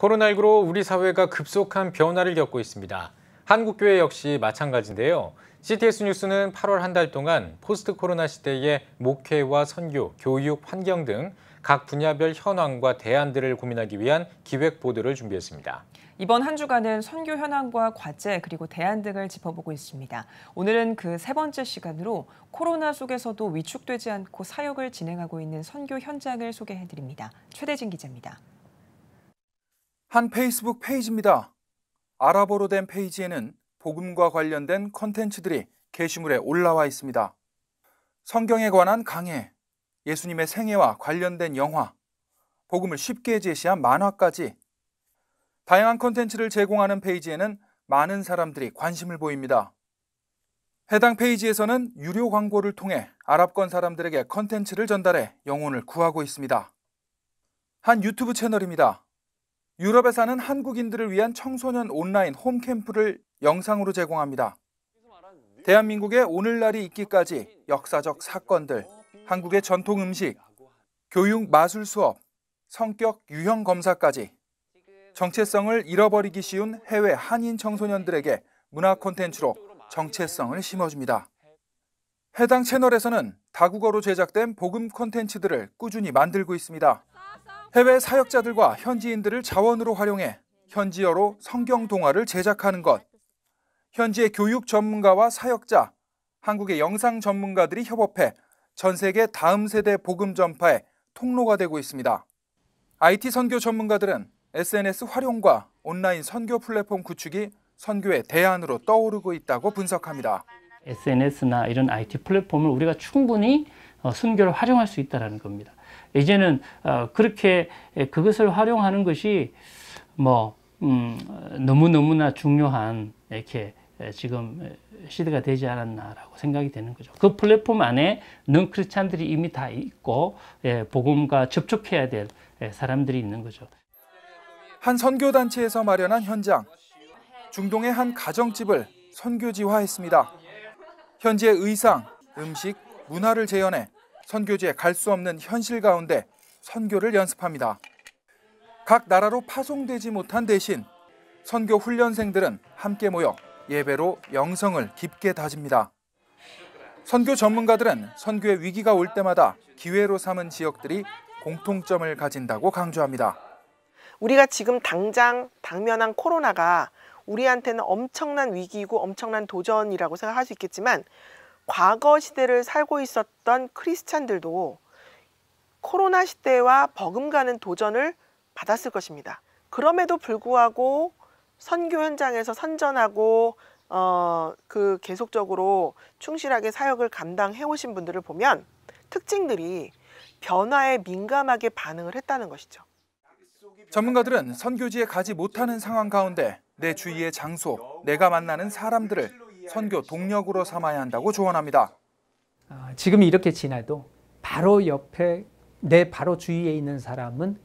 코로나19로 우리 사회가 급속한 변화를 겪고 있습니다. 한국교회 역시 마찬가지인데요. CTS 뉴스는 8월 한 달 동안 포스트 코로나 시대의 목회와 선교, 교육, 환경 등 각 분야별 현황과 대안들을 고민하기 위한 기획 보도를 준비했습니다. 이번 한 주간은 선교 현황과 과제 그리고 대안 등을 짚어보고 있습니다. 오늘은 그 세 번째 시간으로 코로나 속에서도 위축되지 않고 사역을 진행하고 있는 선교 현장을 소개해드립니다. 최대진 기자입니다. 한 페이스북 페이지입니다. 아랍어로 된 페이지에는 복음과 관련된 컨텐츠들이 게시물에 올라와 있습니다. 성경에 관한 강해, 예수님의 생애와 관련된 영화, 복음을 쉽게 제시한 만화까지 다양한 컨텐츠를 제공하는 페이지에는 많은 사람들이 관심을 보입니다. 해당 페이지에서는 유료 광고를 통해 아랍권 사람들에게 컨텐츠를 전달해 영혼을 구하고 있습니다. 한 유튜브 채널입니다. 유럽에 사는 한국인들을 위한 청소년 온라인 홈캠프를 영상으로 제공합니다. 대한민국의 오늘날이 있기까지 역사적 사건들, 한국의 전통 음식, 교육 마술 수업, 성격 유형 검사까지 정체성을 잃어버리기 쉬운 해외 한인 청소년들에게 문화 콘텐츠로 정체성을 심어줍니다. 해당 채널에서는 다국어로 제작된 복음 콘텐츠들을 꾸준히 만들고 있습니다. 해외 사역자들과 현지인들을 자원으로 활용해 현지어로 성경 동화를 제작하는 것, 현지의 교육 전문가와 사역자, 한국의 영상 전문가들이 협업해 전 세계 다음 세대 복음 전파의 통로가 되고 있습니다. IT 선교 전문가들은 SNS 활용과 온라인 선교 플랫폼 구축이 선교의 대안으로 떠오르고 있다고 분석합니다. SNS나 이런 IT 플랫폼을 우리가 충분히 어, 순교를 활용할 수 있다는 겁니다. 이제는 어, 그렇게 그것을 활용하는 것이 뭐 음, 너무너무나 중요한 이렇게 지금 시대가 되지 않았나라고 생각이 되는 거죠. 그 플랫폼 안에 넌 크리스찬들이 이미 다 있고 예, 복음과 접촉해야 될 예, 사람들이 있는 거죠. 한 선교 단체에서 마련한 현장. 중동의 한 가정집을 선교지화했습니다. 현지 의상, 음식, 문화를 재현해 선교지에 갈 수 없는 현실 가운데 선교를 연습합니다. 각 나라로 파송되지 못한 대신 선교 훈련생들은 함께 모여 예배로 영성을 깊게 다집니다. 선교 전문가들은 선교의 위기가 올 때마다 기회로 삼은 지역들이 공통점을 가진다고 강조합니다. 우리가 지금 당장 당면한 코로나가 우리한테는 엄청난 위기이고 엄청난 도전이라고 생각할 수 있겠지만 과거 시대를 살고 있었던 크리스찬들도 코로나 시대와 버금가는 도전을 받았을 것입니다. 그럼에도 불구하고 선교 현장에서 선전하고 어, 그 계속적으로 충실하게 사역을 감당해 오신 분들을 보면 특징들이 변화에 민감하게 반응을 했다는 것이죠. 전문가들은 선교지에 가지 못하는 상황 가운데 내 주위의 장소, 내가 만나는 사람들을 선교 동력으로 삼아야 한다고 조언합니다. 아, 지금 이렇게 지나도 바로 옆에 내 바로 주위에 있는 사람은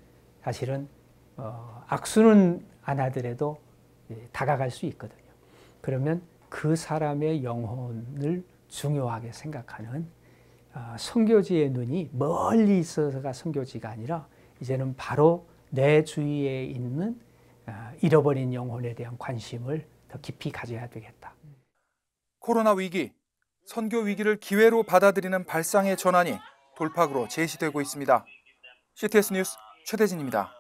사실은 어, 악수는 안 하더라도 예, 다가갈 수 있거든요. 그러면 그 사람의 영혼을 중요하게 생각하는 아, 선교지의 눈이 멀리 있어서가 선교지가 아니라 이제는 바로 내 주위에 있는 아, 잃어버린 영혼에 대한 관심을 더 깊이 가져야 되겠다. 코로나 위기, 선교 위기를 기회로 받아들이는 발상의 전환이 돌파구로 제시되고 있습니다. CTS 뉴스 최대진입니다.